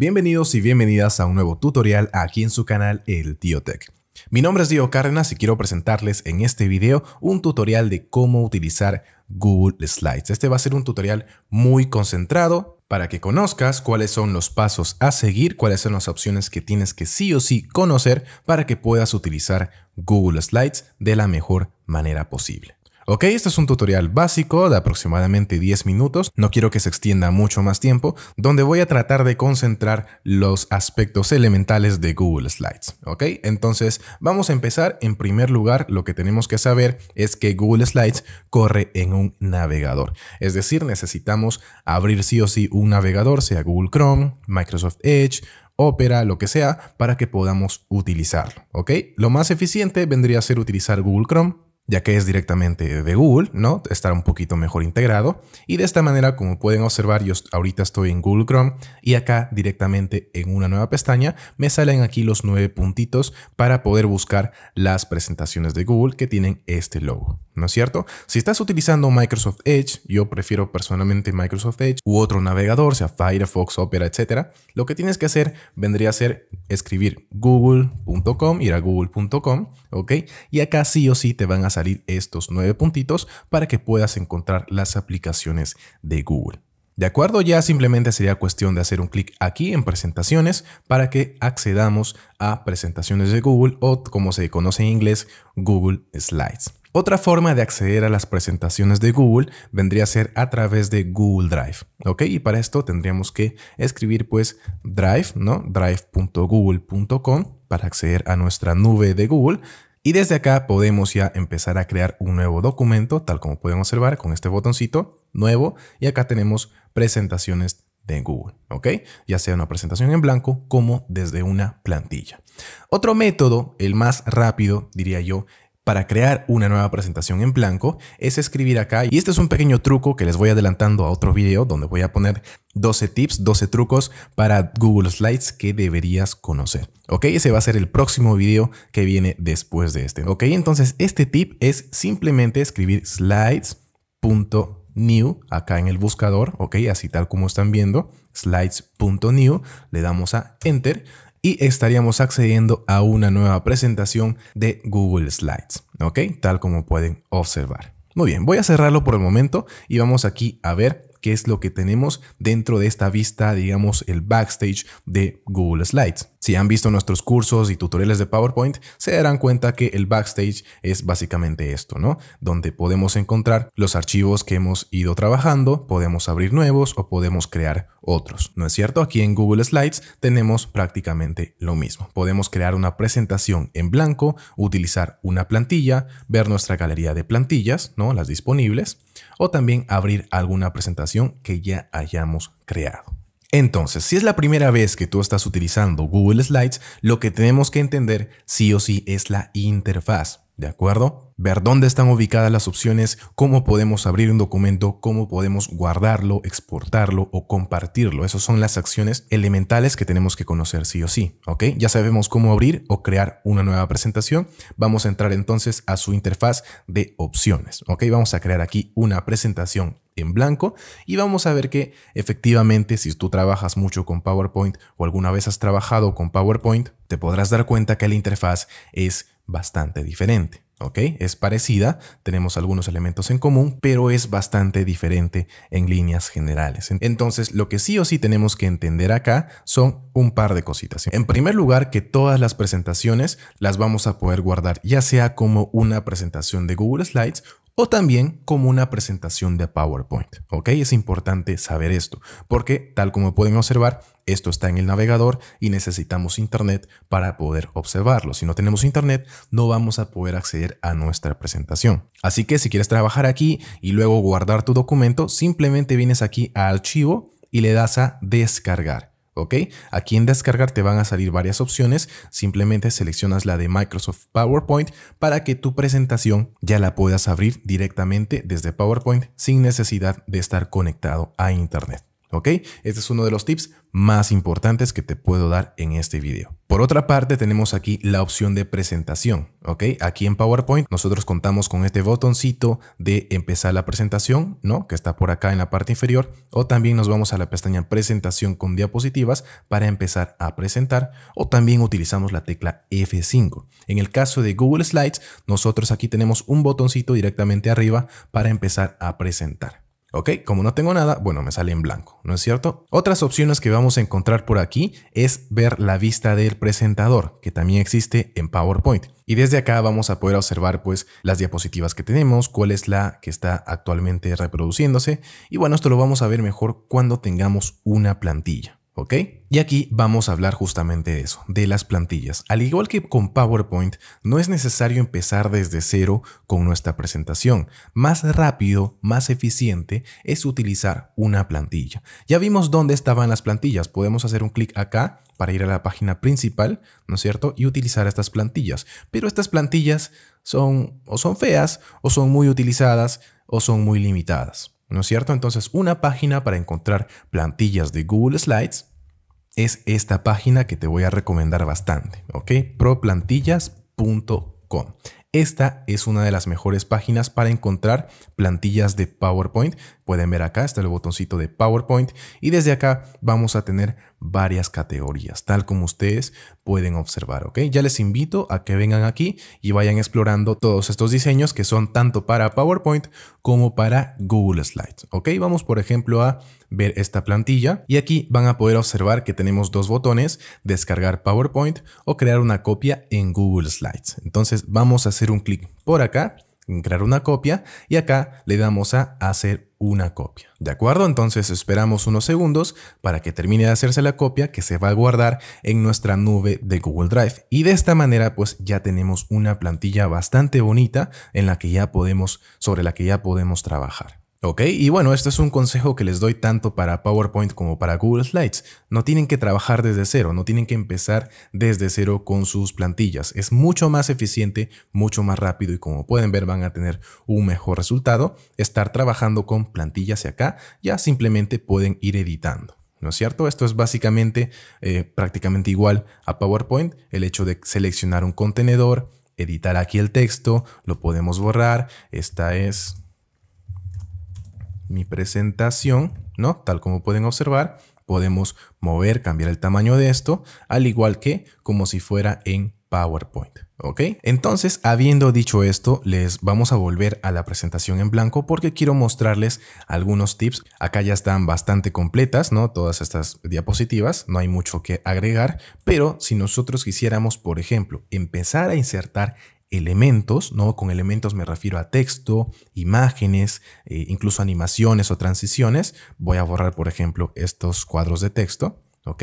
Bienvenidos y bienvenidas a un nuevo tutorial aquí en su canal El Tío Tech. Mi nombre es Diego Cárdenas y quiero presentarles en este video un tutorial de cómo utilizar Google Slides. Este va a ser un tutorial muy concentrado para que conozcas cuáles son los pasos a seguir, cuáles son las opciones que tienes que sí o sí conocer para que puedas utilizar Google Slides de la mejor manera posible. Ok, este es un tutorial básico de aproximadamente 10 minutos, no quiero que se extienda mucho más tiempo, donde voy a tratar de concentrar los aspectos elementales de Google Slides. Ok, entonces vamos a empezar. En primer lugar, lo que tenemos que saber es que Google Slides corre en un navegador. Es decir, necesitamos abrir sí o sí un navegador, sea Google Chrome, Microsoft Edge Opera, lo que sea, para que podamos utilizarlo, ¿ok? Lo más eficiente vendría a ser utilizar Google Chrome ya que es directamente de Google, ¿no? Está un poquito mejor integrado. Y de esta manera, como pueden observar, yo ahorita estoy en Google Chrome y acá directamente en una nueva pestaña me salen aquí los nueve puntitos para poder buscar las presentaciones de Google que tienen este logo, ¿no es cierto? Si estás utilizando Microsoft Edge, yo prefiero personalmente Microsoft Edge u otro navegador, sea Firefox, Opera, etcétera, lo que tienes que hacer vendría a ser escribir google.com, ir a google.com, ¿ok? Y acá sí o sí te van a salir estos nueve puntitos para que puedas encontrar las aplicaciones de Google. De acuerdo, ya simplemente sería cuestión de hacer un clic aquí en presentaciones para que accedamos a presentaciones de Google o como se conoce en inglés, Google Slides. Otra forma de acceder a las presentaciones de Google vendría a ser a través de Google Drive, ¿ok? Y para esto tendríamos que escribir pues Drive, ¿no? Drive.google.com para acceder a nuestra nube de Google y desde acá podemos ya empezar a crear un nuevo documento, tal como pueden observar con este botoncito nuevo. Y acá tenemos presentaciones de Google, ¿ok? Ya sea una presentación en blanco como desde una plantilla. Otro método, el más rápido, diría yo, para crear una nueva presentación en blanco es escribir acá. Y este es un pequeño truco que les voy adelantando a otro video donde voy a poner 12 tips, 12 trucos para Google Slides que deberías conocer. Ok, ese va a ser el próximo video que viene después de este. Ok, entonces este tip es simplemente escribir slides.new acá en el buscador. Ok, así tal como están viendo, slides.new. Le damos a enter y estaríamos accediendo a una nueva presentación de Google Slides, ¿ok? Tal como pueden observar. Muy bien, voy a cerrarlo por el momento y vamos aquí a ver qué es lo que tenemos dentro de esta vista, digamos, el backstage de Google Slides. Si han visto nuestros cursos y tutoriales de PowerPoint, se darán cuenta que el backstage es básicamente esto, ¿no? Donde podemos encontrar los archivos que hemos ido trabajando, podemos abrir nuevos o podemos crear otros. ¿No es cierto? Aquí en Google Slides tenemos prácticamente lo mismo. Podemos crear una presentación en blanco, utilizar una plantilla, ver nuestra galería de plantillas, ¿no? las disponibles, o también abrir alguna presentación que ya hayamos creado. Entonces, si es la primera vez que tú estás utilizando Google Slides, lo que tenemos que entender sí o sí es la interfaz, ¿de acuerdo? ver dónde están ubicadas las opciones, cómo podemos abrir un documento, cómo podemos guardarlo, exportarlo o compartirlo. Esas son las acciones elementales que tenemos que conocer sí o sí, ¿ok? Ya sabemos cómo abrir o crear una nueva presentación. Vamos a entrar entonces a su interfaz de opciones, ¿ok? Vamos a crear aquí una presentación en blanco y vamos a ver que efectivamente si tú trabajas mucho con PowerPoint o alguna vez has trabajado con PowerPoint, te podrás dar cuenta que la interfaz es bastante diferente. ¿ok? Es parecida, tenemos algunos elementos en común, pero es bastante diferente en líneas generales. Entonces, lo que sí o sí tenemos que entender acá son un par de cositas. En primer lugar, que todas las presentaciones las vamos a poder guardar, ya sea como una presentación de Google Slides o también como una presentación de PowerPoint. ¿Ok? Es importante saber esto porque, tal como pueden observar, esto está en el navegador y necesitamos internet para poder observarlo. Si no tenemos internet, no vamos a poder acceder a nuestra presentación. Así que si quieres trabajar aquí y luego guardar tu documento, simplemente vienes aquí a archivo y le das a descargar. ¿Ok? Aquí en descargar te van a salir varias opciones, simplemente seleccionas la de Microsoft PowerPoint para que tu presentación ya la puedas abrir directamente desde PowerPoint sin necesidad de estar conectado a Internet. ¿Ok? Este es uno de los tips más importantes que te puedo dar en este video. Por otra parte, tenemos aquí la opción de presentación. ¿Ok? Aquí en PowerPoint nosotros contamos con este botoncito de empezar la presentación, ¿no? Que está por acá en la parte inferior. O también nos vamos a la pestaña presentación con diapositivas para empezar a presentar. O también utilizamos la tecla F5. En el caso de Google Slides, nosotros aquí tenemos un botoncito directamente arriba para empezar a presentar. Ok, como no tengo nada, bueno, me sale en blanco, ¿no es cierto? Otras opciones que vamos a encontrar por aquí es ver la vista del presentador, que también existe en PowerPoint. Y desde acá vamos a poder observar pues las diapositivas que tenemos, cuál es la que está actualmente reproduciéndose. Y bueno, esto lo vamos a ver mejor cuando tengamos una plantilla. Y aquí vamos a hablar justamente de eso, de las plantillas. Al igual que con PowerPoint, no es necesario empezar desde cero con nuestra presentación. Más rápido, más eficiente es utilizar una plantilla. Ya vimos dónde estaban las plantillas. Podemos hacer un clic acá para ir a la página principal, ¿no es cierto? Y utilizar estas plantillas. Pero estas plantillas son o son feas o son muy utilizadas o son muy limitadas. ¿No es cierto? Entonces, una página para encontrar plantillas de Google Slides es esta página que te voy a recomendar bastante, ¿ok? Proplantillas.com. Esta es una de las mejores páginas para encontrar plantillas de PowerPoint Pueden ver acá está el botoncito de PowerPoint y desde acá vamos a tener varias categorías, tal como ustedes pueden observar, ¿ok? Ya les invito a que vengan aquí y vayan explorando todos estos diseños que son tanto para PowerPoint como para Google Slides, ¿ok? Vamos por ejemplo a ver esta plantilla y aquí van a poder observar que tenemos dos botones, descargar PowerPoint o crear una copia en Google Slides. Entonces vamos a hacer un clic por acá crear una copia y acá le damos a hacer una copia. ¿De acuerdo? Entonces esperamos unos segundos para que termine de hacerse la copia que se va a guardar en nuestra nube de Google Drive. Y de esta manera pues ya tenemos una plantilla bastante bonita en la que ya podemos, sobre la que ya podemos trabajar. Ok, y bueno, esto es un consejo que les doy tanto para PowerPoint como para Google Slides. No tienen que trabajar desde cero, no tienen que empezar desde cero con sus plantillas. Es mucho más eficiente, mucho más rápido y como pueden ver van a tener un mejor resultado estar trabajando con plantillas y acá ya simplemente pueden ir editando. ¿No es cierto? Esto es básicamente eh, prácticamente igual a PowerPoint, el hecho de seleccionar un contenedor, editar aquí el texto, lo podemos borrar, esta es mi presentación, ¿no? Tal como pueden observar, podemos mover, cambiar el tamaño de esto, al igual que como si fuera en PowerPoint. ¿Ok? Entonces, habiendo dicho esto, les vamos a volver a la presentación en blanco porque quiero mostrarles algunos tips. Acá ya están bastante completas, ¿no? Todas estas diapositivas, no hay mucho que agregar, pero si nosotros quisiéramos, por ejemplo, empezar a insertar elementos, ¿no? Con elementos me refiero a texto, imágenes, eh, incluso animaciones o transiciones. Voy a borrar, por ejemplo, estos cuadros de texto. ¿ok?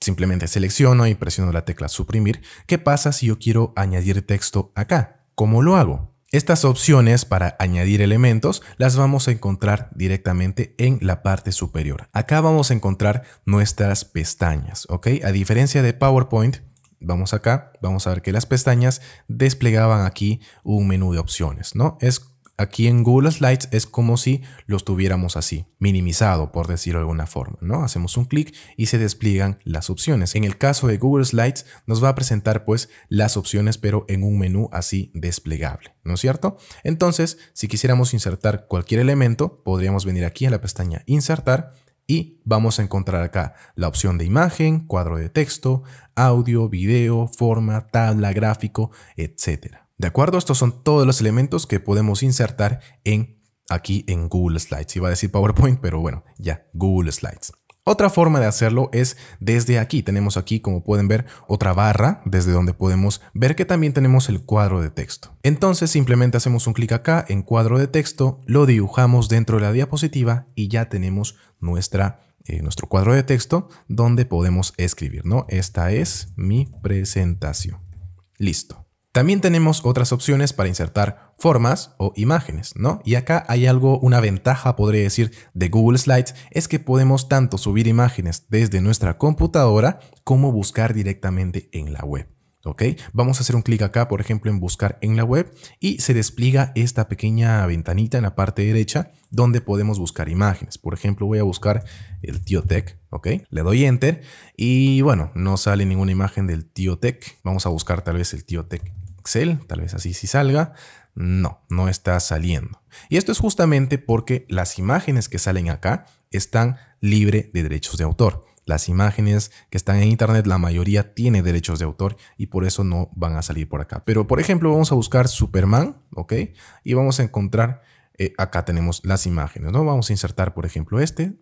Simplemente selecciono y presiono la tecla suprimir. ¿Qué pasa si yo quiero añadir texto acá? ¿Cómo lo hago? Estas opciones para añadir elementos las vamos a encontrar directamente en la parte superior. Acá vamos a encontrar nuestras pestañas, ¿ok? A diferencia de PowerPoint, Vamos acá, vamos a ver que las pestañas desplegaban aquí un menú de opciones, ¿no? Es aquí en Google Slides es como si los tuviéramos así, minimizado por decirlo de alguna forma, ¿no? Hacemos un clic y se despliegan las opciones. En el caso de Google Slides nos va a presentar pues las opciones pero en un menú así desplegable, ¿no es cierto? Entonces, si quisiéramos insertar cualquier elemento, podríamos venir aquí a la pestaña Insertar y vamos a encontrar acá la opción de imagen, cuadro de texto, audio, video, forma, tabla, gráfico, etc. ¿De acuerdo? Estos son todos los elementos que podemos insertar en aquí en Google Slides. Iba a decir PowerPoint, pero bueno, ya, Google Slides. Otra forma de hacerlo es desde aquí. Tenemos aquí, como pueden ver, otra barra desde donde podemos ver que también tenemos el cuadro de texto. Entonces simplemente hacemos un clic acá en cuadro de texto, lo dibujamos dentro de la diapositiva y ya tenemos nuestra, eh, nuestro cuadro de texto donde podemos escribir. ¿no? Esta es mi presentación. Listo. También tenemos otras opciones para insertar formas o imágenes, ¿no? Y acá hay algo, una ventaja, podría decir, de Google Slides, es que podemos tanto subir imágenes desde nuestra computadora como buscar directamente en la web. ¿ok? Vamos a hacer un clic acá, por ejemplo, en buscar en la web y se despliega esta pequeña ventanita en la parte derecha donde podemos buscar imágenes. Por ejemplo, voy a buscar el tío Tech, ¿ok? Le doy Enter y bueno, no sale ninguna imagen del tío Tech. Vamos a buscar tal vez el tío Tech Excel, tal vez así si sí salga. No, no está saliendo. Y esto es justamente porque las imágenes que salen acá están libre de derechos de autor. Las imágenes que están en internet, la mayoría tiene derechos de autor y por eso no van a salir por acá. Pero por ejemplo, vamos a buscar Superman, ¿ok? Y vamos a encontrar, eh, acá tenemos las imágenes, ¿no? Vamos a insertar, por ejemplo, este,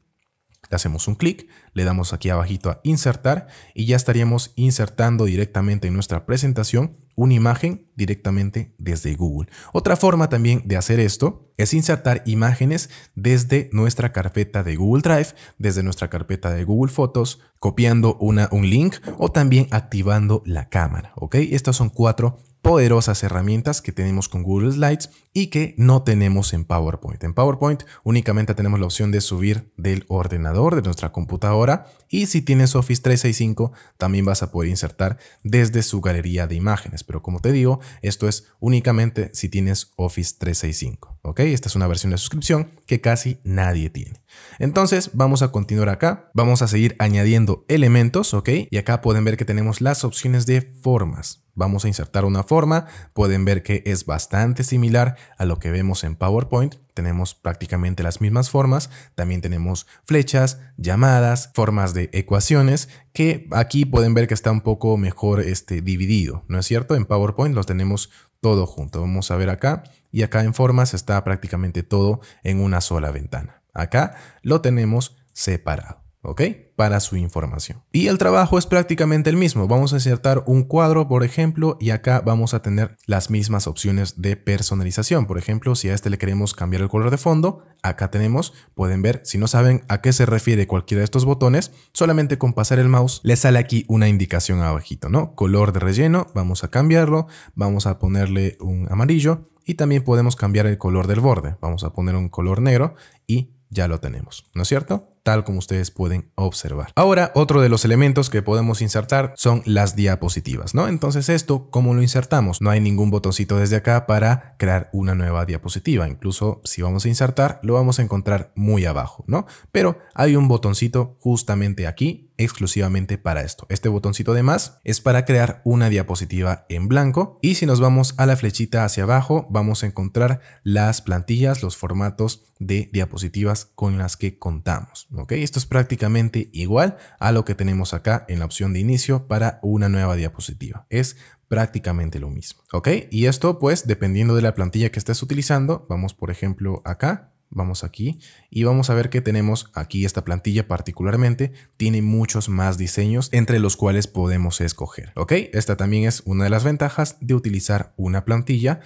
le hacemos un clic, le damos aquí abajito a insertar y ya estaríamos insertando directamente en nuestra presentación una imagen directamente desde Google. Otra forma también de hacer esto es insertar imágenes desde nuestra carpeta de Google Drive, desde nuestra carpeta de Google Fotos, copiando una, un link o también activando la cámara. Estas son cuatro poderosas herramientas que tenemos con Google Slides y que no tenemos en PowerPoint. En PowerPoint únicamente tenemos la opción de subir del ordenador, de nuestra computadora y si tienes Office 365 también vas a poder insertar desde su galería de imágenes. Pero como te digo, esto es únicamente si tienes Office 365. ¿ok? Esta es una versión de suscripción que casi nadie tiene. Entonces vamos a continuar acá, vamos a seguir añadiendo elementos, ¿ok? Y acá pueden ver que tenemos las opciones de formas. Vamos a insertar una forma, pueden ver que es bastante similar a lo que vemos en PowerPoint, tenemos prácticamente las mismas formas, también tenemos flechas, llamadas, formas de ecuaciones, que aquí pueden ver que está un poco mejor este, dividido, ¿no es cierto? En PowerPoint los tenemos todo junto. Vamos a ver acá y acá en formas está prácticamente todo en una sola ventana. Acá lo tenemos separado. ¿ok? Para su información. Y el trabajo es prácticamente el mismo. Vamos a insertar un cuadro, por ejemplo, y acá vamos a tener las mismas opciones de personalización. Por ejemplo, si a este le queremos cambiar el color de fondo, acá tenemos, pueden ver, si no saben a qué se refiere cualquiera de estos botones, solamente con pasar el mouse le sale aquí una indicación abajito, ¿no? Color de relleno, vamos a cambiarlo, vamos a ponerle un amarillo y también podemos cambiar el color del borde. Vamos a poner un color negro y ya lo tenemos, ¿no es cierto? tal como ustedes pueden observar. Ahora, otro de los elementos que podemos insertar son las diapositivas, ¿no? Entonces esto, ¿cómo lo insertamos? No hay ningún botoncito desde acá para crear una nueva diapositiva. Incluso si vamos a insertar, lo vamos a encontrar muy abajo, ¿no? Pero hay un botoncito justamente aquí exclusivamente para esto. Este botoncito de más es para crear una diapositiva en blanco y si nos vamos a la flechita hacia abajo vamos a encontrar las plantillas, los formatos de diapositivas con las que contamos. ¿ok? Esto es prácticamente igual a lo que tenemos acá en la opción de inicio para una nueva diapositiva. Es prácticamente lo mismo. ¿ok? Y esto pues dependiendo de la plantilla que estés utilizando, vamos por ejemplo acá Vamos aquí y vamos a ver que tenemos aquí esta plantilla particularmente. Tiene muchos más diseños entre los cuales podemos escoger. Ok, esta también es una de las ventajas de utilizar una plantilla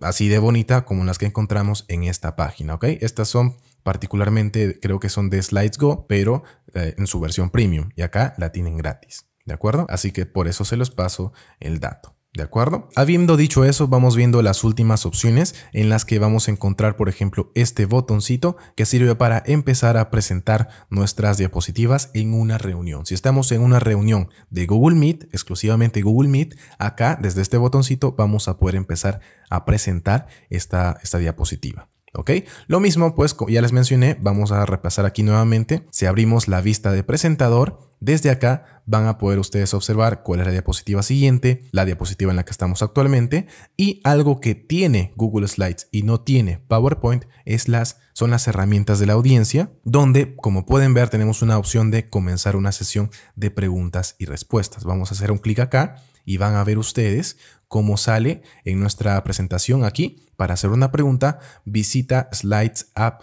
así de bonita como las que encontramos en esta página. Ok, estas son particularmente creo que son de Slides Go, pero eh, en su versión premium y acá la tienen gratis. ¿De acuerdo? Así que por eso se los paso el dato. ¿De acuerdo? Habiendo dicho eso, vamos viendo las últimas opciones en las que vamos a encontrar, por ejemplo, este botoncito que sirve para empezar a presentar nuestras diapositivas en una reunión. Si estamos en una reunión de Google Meet, exclusivamente Google Meet, acá desde este botoncito vamos a poder empezar a presentar esta, esta diapositiva. ¿Ok? Lo mismo, pues, ya les mencioné, vamos a repasar aquí nuevamente. Si abrimos la vista de presentador, desde acá van a poder ustedes observar cuál es la diapositiva siguiente, la diapositiva en la que estamos actualmente y algo que tiene Google Slides y no tiene PowerPoint es las, son las herramientas de la audiencia, donde como pueden ver tenemos una opción de comenzar una sesión de preguntas y respuestas. Vamos a hacer un clic acá y van a ver ustedes cómo sale en nuestra presentación aquí. Para hacer una pregunta, visita slidesapp.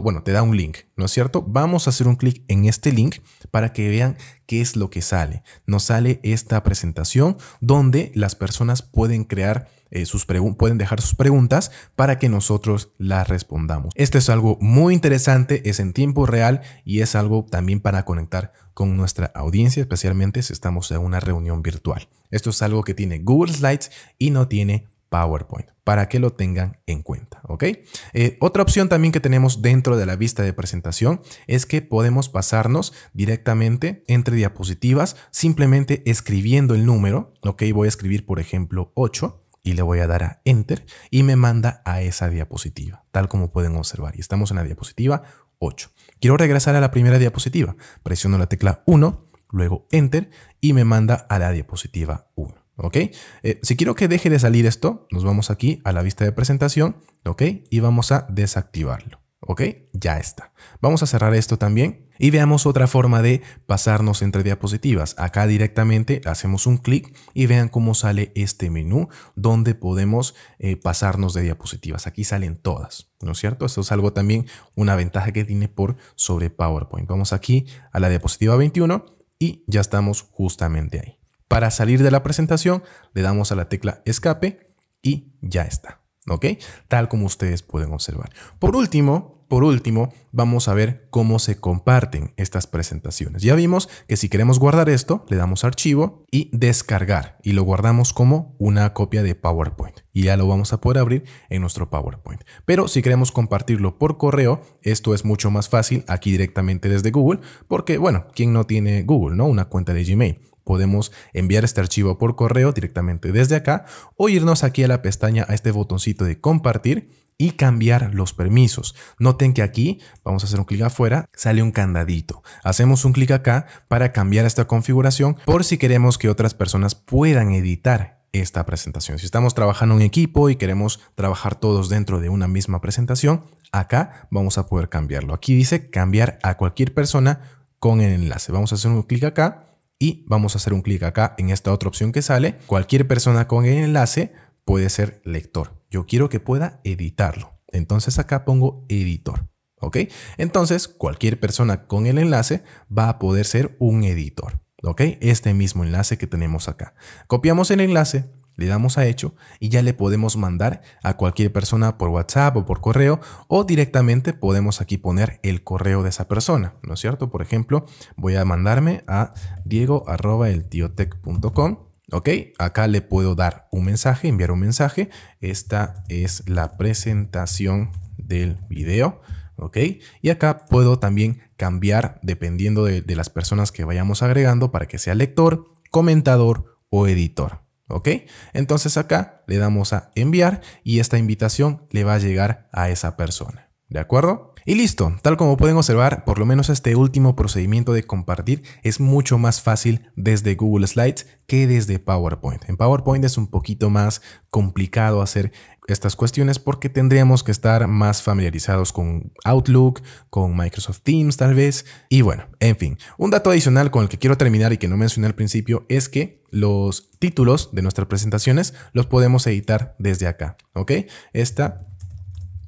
Bueno, te da un link, ¿no es cierto? Vamos a hacer un clic en este link para que vean qué es lo que sale. Nos sale esta presentación donde las personas pueden crear eh, sus pueden dejar sus preguntas para que nosotros las respondamos. esto es algo muy interesante, es en tiempo real y es algo también para conectar con nuestra audiencia, especialmente si estamos en una reunión virtual. Esto es algo que tiene Google Slides y no tiene PowerPoint, para que lo tengan en cuenta, ¿ok? Eh, otra opción también que tenemos dentro de la vista de presentación es que podemos pasarnos directamente entre diapositivas simplemente escribiendo el número, ¿ok? Voy a escribir, por ejemplo, 8 y le voy a dar a Enter y me manda a esa diapositiva, tal como pueden observar. Y estamos en la diapositiva 8. Quiero regresar a la primera diapositiva. Presiono la tecla 1, luego Enter y me manda a la diapositiva 1. ¿ok? Eh, si quiero que deje de salir esto, nos vamos aquí a la vista de presentación, ¿ok? Y vamos a desactivarlo. ¿Ok? Ya está. Vamos a cerrar esto también y veamos otra forma de pasarnos entre diapositivas. Acá directamente hacemos un clic y vean cómo sale este menú donde podemos eh, pasarnos de diapositivas. Aquí salen todas, ¿no es cierto? Esto es algo también, una ventaja que tiene por sobre PowerPoint. Vamos aquí a la diapositiva 21 y ya estamos justamente ahí. Para salir de la presentación le damos a la tecla escape y ya está. ¿ok? Tal como ustedes pueden observar. Por último, por último, vamos a ver cómo se comparten estas presentaciones. Ya vimos que si queremos guardar esto, le damos archivo y descargar y lo guardamos como una copia de PowerPoint y ya lo vamos a poder abrir en nuestro PowerPoint. Pero si queremos compartirlo por correo, esto es mucho más fácil aquí directamente desde Google porque, bueno, ¿quién no tiene Google, no? Una cuenta de Gmail. Podemos enviar este archivo por correo directamente desde acá o irnos aquí a la pestaña a este botoncito de compartir y cambiar los permisos. Noten que aquí vamos a hacer un clic afuera, sale un candadito. Hacemos un clic acá para cambiar esta configuración por si queremos que otras personas puedan editar esta presentación. Si estamos trabajando en equipo y queremos trabajar todos dentro de una misma presentación, acá vamos a poder cambiarlo. Aquí dice cambiar a cualquier persona con el enlace. Vamos a hacer un clic acá y vamos a hacer un clic acá en esta otra opción que sale. Cualquier persona con el enlace puede ser lector. Yo quiero que pueda editarlo. Entonces acá pongo editor. ¿Ok? Entonces cualquier persona con el enlace va a poder ser un editor. ¿Ok? Este mismo enlace que tenemos acá. Copiamos el enlace, le damos a hecho y ya le podemos mandar a cualquier persona por WhatsApp o por correo o directamente podemos aquí poner el correo de esa persona, ¿no es cierto? Por ejemplo, voy a mandarme a diego diego.eltiotec.com. Ok, acá le puedo dar un mensaje, enviar un mensaje. Esta es la presentación del video. ¿ok? Y acá puedo también cambiar dependiendo de, de, las personas que vayamos agregando para que sea lector, comentador o editor. ¿Ok? Entonces acá le damos a enviar y esta invitación le va a llegar a esa persona. ¿De acuerdo? Y listo, tal como pueden observar, por lo menos este último procedimiento de compartir es mucho más fácil desde Google Slides que desde PowerPoint. En PowerPoint es un poquito más complicado hacer estas cuestiones porque tendríamos que estar más familiarizados con Outlook, con Microsoft Teams tal vez. Y bueno, en fin, un dato adicional con el que quiero terminar y que no mencioné al principio es que los títulos de nuestras presentaciones los podemos editar desde acá, ¿ok? Esta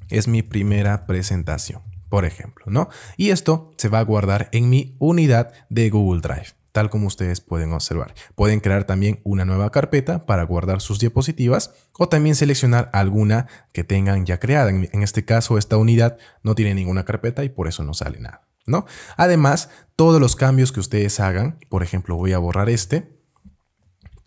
es mi primera presentación, por ejemplo, ¿no? Y esto se va a guardar en mi unidad de Google Drive tal como ustedes pueden observar. Pueden crear también una nueva carpeta para guardar sus diapositivas o también seleccionar alguna que tengan ya creada. En este caso, esta unidad no tiene ninguna carpeta y por eso no sale nada. ¿no? Además, todos los cambios que ustedes hagan, por ejemplo, voy a borrar este,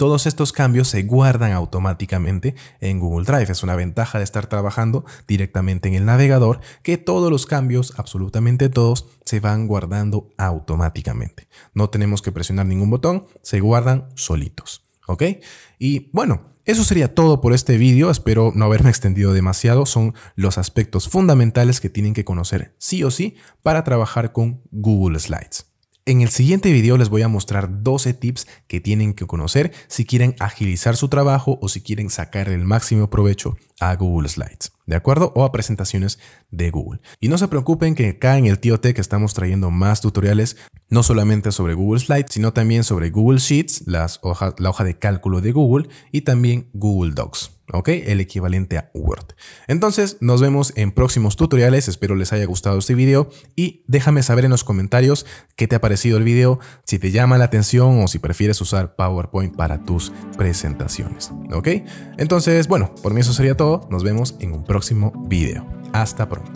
todos estos cambios se guardan automáticamente en Google Drive. Es una ventaja de estar trabajando directamente en el navegador que todos los cambios, absolutamente todos, se van guardando automáticamente. No tenemos que presionar ningún botón, se guardan solitos. ¿Ok? Y bueno, eso sería todo por este vídeo, espero no haberme extendido demasiado, son los aspectos fundamentales que tienen que conocer sí o sí para trabajar con Google Slides. En el siguiente video les voy a mostrar 12 tips que tienen que conocer si quieren agilizar su trabajo o si quieren sacar el máximo provecho a Google Slides. ¿de acuerdo? O a presentaciones de Google. Y no se preocupen que acá en el Tío que estamos trayendo más tutoriales, no solamente sobre Google Slides, sino también sobre Google Sheets, las hojas la hoja de cálculo de Google y también Google Docs. ¿ok? El equivalente a Word. Entonces, nos vemos en próximos tutoriales. Espero les haya gustado este video y déjame saber en los comentarios qué te ha parecido el video, si te llama la atención o si prefieres usar PowerPoint para tus presentaciones, ¿ok? Entonces, bueno, por mí eso sería todo. Nos vemos en un próximo próximo video. Hasta pronto.